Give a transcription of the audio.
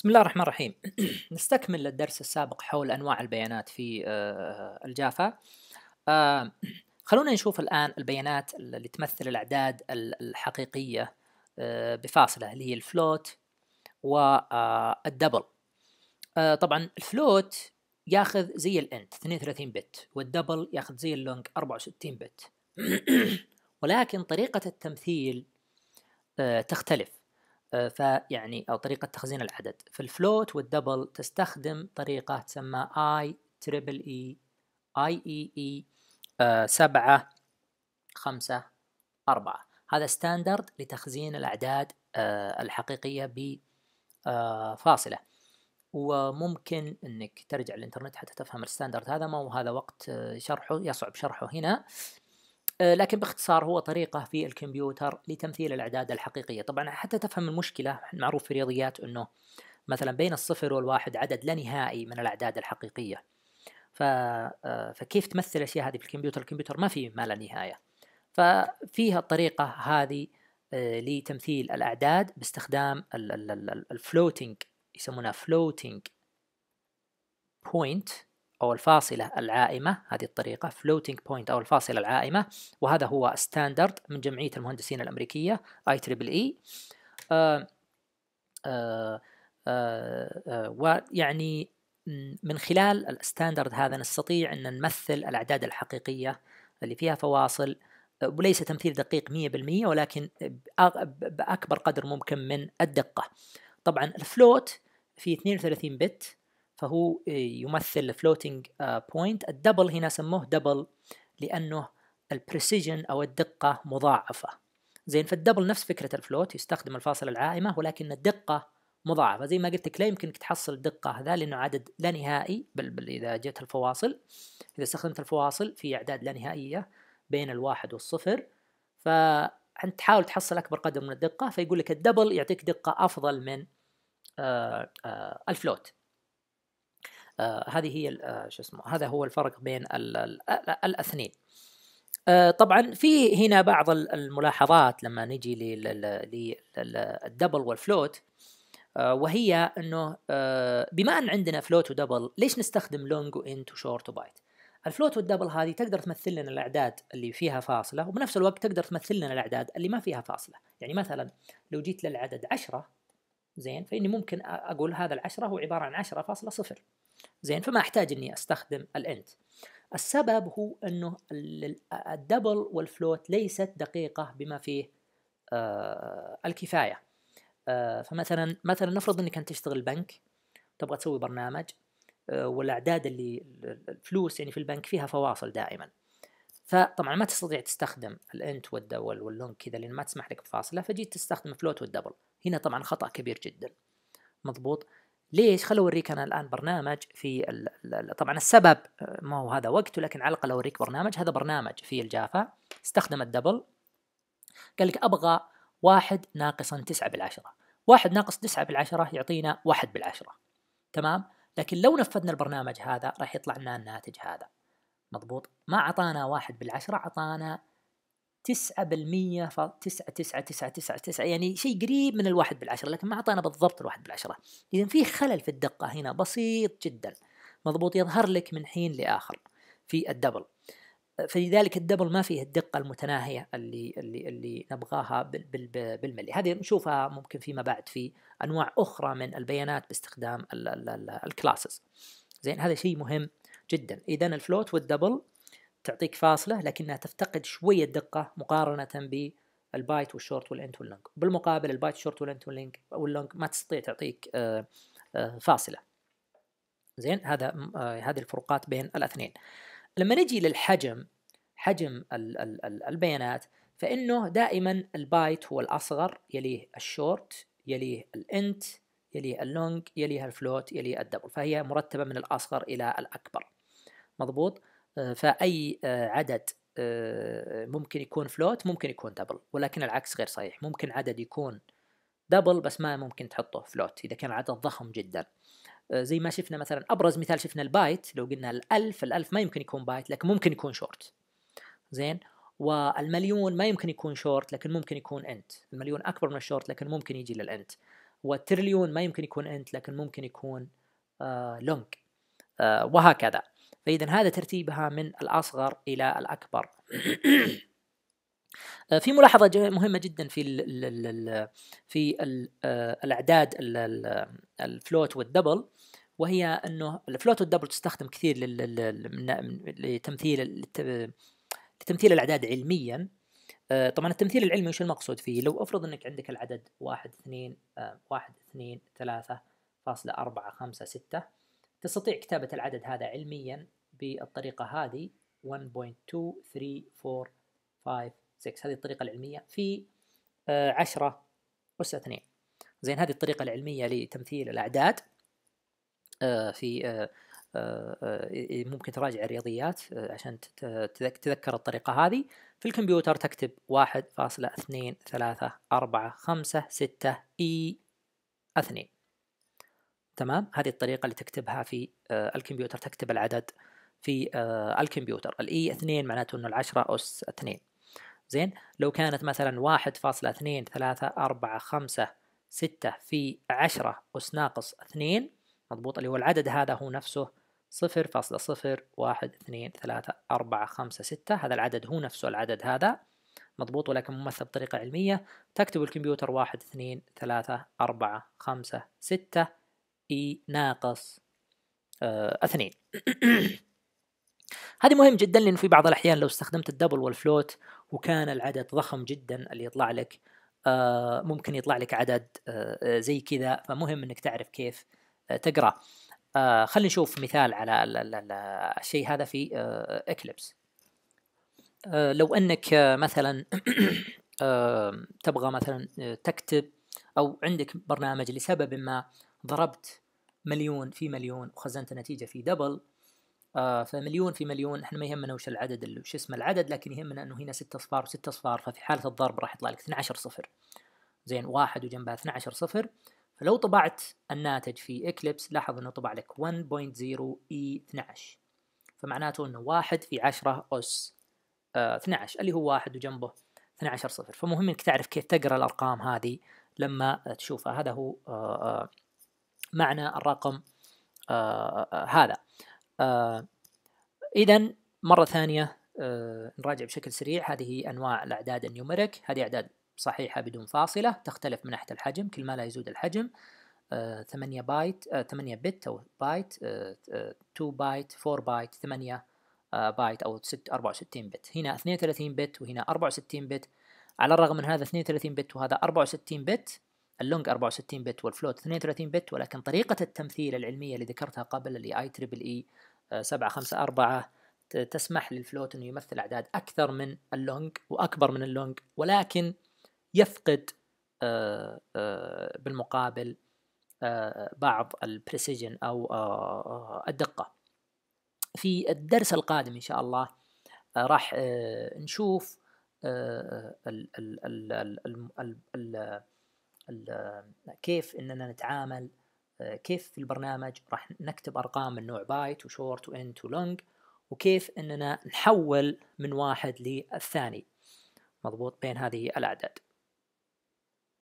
بسم الله الرحمن الرحيم نستكمل الدرس السابق حول أنواع البيانات في آه، الجافا آه، خلونا نشوف الآن البيانات اللي تمثل الأعداد الحقيقية آه، بفاصلة اللي هي الفلوت والدبل طبعا الفلوت ياخذ زي الانت 32 بت والدبل ياخذ زي اللونج 64 بت ولكن طريقة التمثيل تختلف آه، فيعني او طريقه تخزين العدد في الفلوت والدبل تستخدم طريقه تسمى اي تريبل اي اي اي اي سبعة خمسة أربعة هذا ستاندرد لتخزين الأعداد آه، الحقيقية بفاصلة آه، وممكن انك ترجع للانترنت حتى تفهم الستاندرد هذا ما هو هذا وقت شرحه يصعب شرحه هنا آه، لكن باختصار هو طريقة في الكمبيوتر لتمثيل الأعداد الحقيقية طبعا حتى تفهم المشكلة معروف في الرياضيات أنه مثلا بين الصفر والواحد عدد لا نهائي من الأعداد الحقيقية آه، فكيف تمثل الأشياء هذه في الكمبيوتر الكمبيوتر ما في ما لا نهاية ففيها الطريقة هذه آه، لتمثيل الأعداد باستخدام الفلوتينج يسمونها فلوتينج بوينت أو الفاصلة العائمة هذه الطريقة floating point أو الفاصلة العائمة وهذا هو ستاندرد من جمعية المهندسين الأمريكية اي تريبل اي ويعني من خلال الستاندرد هذا نستطيع أن نمثل الأعداد الحقيقية اللي فيها فواصل وليس تمثيل دقيق 100% ولكن بأكبر قدر ممكن من الدقة طبعا الفلوت في 32 بت فهو إيه، يمثل floating آه، point الدبل هنا سموه دبل لأنه البريسيجن أو الدقة مضاعفة زين فالدبل نفس فكرة الفلوت يستخدم الفاصلة العائمة ولكن الدقة مضاعفة زي ما قلت لك لا يمكنك تحصل الدقة هذا لأنه عدد لا نهائي بل, بل إذا جت الفواصل إذا استخدمت الفواصل في أعداد لا نهائية بين الواحد والصفر فأنت تحاول تحصل أكبر قدر من الدقة فيقول لك الدبل يعطيك دقة أفضل من آه، آه، الفلوت آه، هذه هي آه، شو اسمه هذا هو الفرق بين الـ الـ الاثنين آه، طبعا في هنا بعض الملاحظات لما نجي للدبل والفلوت وهي انه بما ان عندنا فلوت ودبل ليش نستخدم لونج وانت وشورت وبايت؟ الفلوت والدبل هذه تقدر تمثل لنا الاعداد اللي فيها فاصله وبنفس الوقت تقدر تمثل لنا الاعداد اللي ما فيها فاصله، يعني مثلا لو جيت للعدد 10 زين فاني ممكن اقول هذا العشرة هو عباره عن 10.0 زين فما احتاج اني استخدم الانت السبب هو انه الدبل والفلوت ليست دقيقه بما فيه آه الكفايه آه فمثلا مثلا نفرض انك انت تشتغل بنك تبغى تسوي برنامج آه، والاعداد اللي الفلوس يعني في البنك فيها فواصل دائما فطبعا ما تستطيع تستخدم الانت والدول واللونج كذا لان ما تسمح لك بفاصله فجيت تستخدم الفلوت والدبل هنا طبعا خطا كبير جدا مضبوط ليش؟ خلوا اوريك انا الان برنامج في طبعا السبب آه، ما هو هذا وقته لكن على الاقل اوريك برنامج هذا برنامج في الجافا استخدم الدبل قال لك ابغى واحد ناقصا تسعة بالعشرة واحد ناقص تسعة بالعشرة يعطينا واحد بالعشرة تمام؟ لكن لو نفذنا البرنامج هذا راح يطلع لنا الناتج هذا مضبوط ما اعطانا واحد بالعشرة اعطانا تسعة بالمية تسعة تسعة تسعة تسعة تسعة يعني شيء قريب من الواحد بالعشرة لكن ما أعطانا بالضبط الواحد بالعشرة إذا في خلل في الدقة هنا بسيط جدا مضبوط يظهر لك من حين لآخر في الدبل فلذلك الدبل ما فيه الدقة المتناهية اللي اللي اللي نبغاها بالملي، هذه نشوفها ممكن فيما بعد في أنواع أخرى من البيانات باستخدام الكلاسز. زين هذا شيء مهم جدا، إذا الفلوت والدبل تعطيك فاصله لكنها تفتقد شويه دقه مقارنه بالبايت والشورت والانت واللونج بالمقابل البايت والشورت والانت واللينج واللونج ما تستطيع تعطيك آه، آه، فاصله زين هذا آه، هذه الفروقات بين الاثنين لما نجي للحجم حجم البيانات فانه دائما البايت هو الاصغر يليه الشورت يليه الانت يليه اللونج يليها الفلوت يليه الدبل فهي مرتبه من الاصغر الى الاكبر مضبوط آه، فاي آه، عدد آه، ممكن يكون فلوت ممكن يكون دبل ولكن العكس غير صحيح ممكن عدد يكون دبل بس ما ممكن تحطه فلوت اذا كان عدد ضخم جدا زي ما شفنا مثلا ابرز مثال شفنا البايت لو قلنا الالف الالف ما يمكن يكون بايت لكن ممكن يكون شورت زين والمليون ما يمكن يكون شورت لكن ممكن يكون انت المليون اكبر من الشورت لكن ممكن يجي للانت والتريليون ما يمكن يكون انت لكن ممكن يكون لونج وهكذا فإذا هذا ترتيبها من الأصغر إلى الأكبر آه، في ملاحظة مهمة جدا في الـ الـ الـ الـ في الـ الـ آه، الأعداد الفلوت والدبل وهي أنه الفلوت والدبل تستخدم كثير لتمثيل لتمثيل الأعداد علميا آه، طبعا التمثيل العلمي وش المقصود فيه؟ لو افرض انك عندك العدد 1 2 1 2 3 6 تستطيع كتابة العدد هذا علميا بالطريقة هذه 1.23456 هذه الطريقة العلمية في 10 أس 2 زين هذه الطريقة العلمية لتمثيل الأعداد آه، في آه، آه، ممكن تراجع الرياضيات عشان تتذكر الطريقة هذه في الكمبيوتر تكتب 1.23456 إي 2 تمام هذه الطريقة اللي تكتبها في الكمبيوتر تكتب العدد في آه، الكمبيوتر الاي e 2 معناته انه العشرة اس 2 زين لو كانت مثلا 1.2345 6 في 10 اس ناقص 2 مضبوط اللي هو العدد هذا هو نفسه 0.01234567 هذا العدد هو نفسه العدد هذا مضبوط ولكن ممثل بطريقة علمية تكتب الكمبيوتر 1 2 3 4 5 6 اي ناقص 2 آه، هذه مهم جدا لأنه في بعض الأحيان لو استخدمت الدبل والفلوت وكان العدد ضخم جدا اللي يطلع لك آه، ممكن يطلع لك عدد آه، زي كذا فمهم أنك تعرف كيف آه، تقرأ خلينا نشوف مثال على الشيء هذا في إكليبس لو أنك مثلا تبغى مثلا تكتب أو عندك برنامج لسبب ما ضربت مليون في مليون وخزنت النتيجه في دبل آه فمليون في مليون احنا ما يهمنا وش العدد وش اسم العدد لكن يهمنا انه هنا 6 اصفار و6 اصفار ففي حاله الضرب راح يطلع لك 12 صفر زين واحد وجنبها 12 صفر فلو طبعت الناتج في اكليبس لاحظ انه طبع لك 1.0 اي 12 فمعناته انه واحد في 10 اس آه 12 اللي هو واحد وجنبه 12 صفر فمهم انك تعرف كيف تقرا الارقام هذه لما تشوفها هذا هو آه آه معنى الرقم آه آه هذا آه اذا مره ثانيه آه نراجع بشكل سريع هذه انواع الاعداد النيوميريك هذه اعداد صحيحه بدون فاصله تختلف من ناحيه الحجم كل ما لا يزود الحجم آه 8 بايت آه 8 بت او بايت آه 2 بايت 4 بايت 8 بايت او 6 64 بت هنا 32 بت وهنا 64 بت على الرغم من هذا 32 بت وهذا 64 بت اللونج 64 بت والفلوت 32 بت ولكن طريقة التمثيل العلمية اللي ذكرتها قبل اللي اي تريبل اي 7 5 4 تسمح للفلوت انه يمثل اعداد اكثر من اللونج واكبر من اللونج ولكن يفقد آه، آه، بالمقابل آه، بعض البريسيجن او الدقه في الدرس القادم ان شاء الله راح نشوف كيف اننا نتعامل كيف في البرنامج راح نكتب ارقام من نوع بايت وشورت وانت ولونج وكيف اننا نحول من واحد للثاني مضبوط بين هذه الاعداد